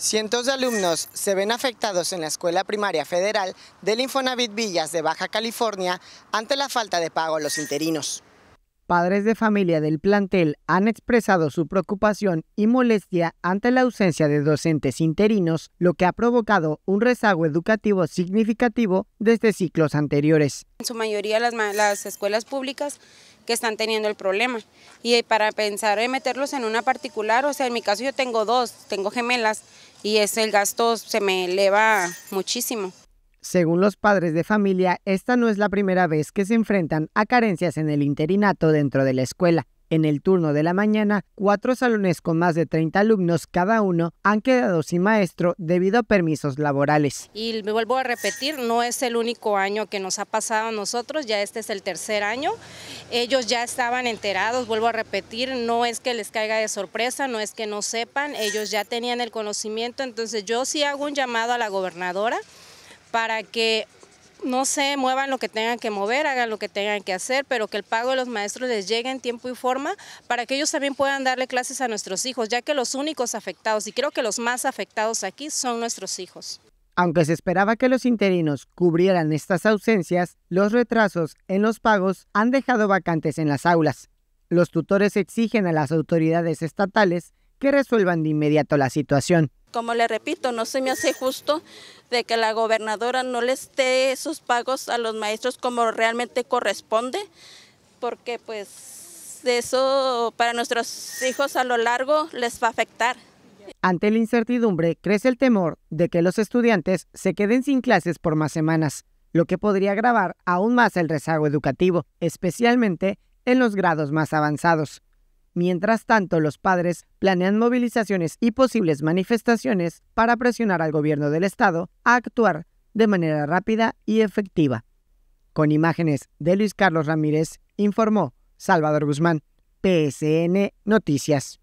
Cientos de alumnos se ven afectados en la Escuela Primaria Federal del Infonavit Villas de Baja California ante la falta de pago a los interinos. Padres de familia del plantel han expresado su preocupación y molestia ante la ausencia de docentes interinos, lo que ha provocado un rezago educativo significativo desde ciclos anteriores. En su mayoría las, las escuelas públicas que están teniendo el problema. Y para pensar en meterlos en una particular, o sea, en mi caso yo tengo dos, tengo gemelas, y es el gasto se me eleva muchísimo. Según los padres de familia, esta no es la primera vez que se enfrentan a carencias en el interinato dentro de la escuela. En el turno de la mañana, cuatro salones con más de 30 alumnos cada uno han quedado sin maestro debido a permisos laborales. Y me vuelvo a repetir, no es el único año que nos ha pasado a nosotros, ya este es el tercer año. Ellos ya estaban enterados, vuelvo a repetir, no es que les caiga de sorpresa, no es que no sepan, ellos ya tenían el conocimiento, entonces yo sí hago un llamado a la gobernadora para que no sé, muevan lo que tengan que mover, hagan lo que tengan que hacer, pero que el pago de los maestros les llegue en tiempo y forma para que ellos también puedan darle clases a nuestros hijos, ya que los únicos afectados y creo que los más afectados aquí son nuestros hijos. Aunque se esperaba que los interinos cubrieran estas ausencias, los retrasos en los pagos han dejado vacantes en las aulas. Los tutores exigen a las autoridades estatales que resuelvan de inmediato la situación. Como le repito, no se me hace justo de que la gobernadora no les dé esos pagos a los maestros como realmente corresponde, porque pues eso para nuestros hijos a lo largo les va a afectar. Ante la incertidumbre crece el temor de que los estudiantes se queden sin clases por más semanas, lo que podría agravar aún más el rezago educativo, especialmente en los grados más avanzados. Mientras tanto, los padres planean movilizaciones y posibles manifestaciones para presionar al gobierno del Estado a actuar de manera rápida y efectiva. Con imágenes de Luis Carlos Ramírez, informó Salvador Guzmán, PSN Noticias.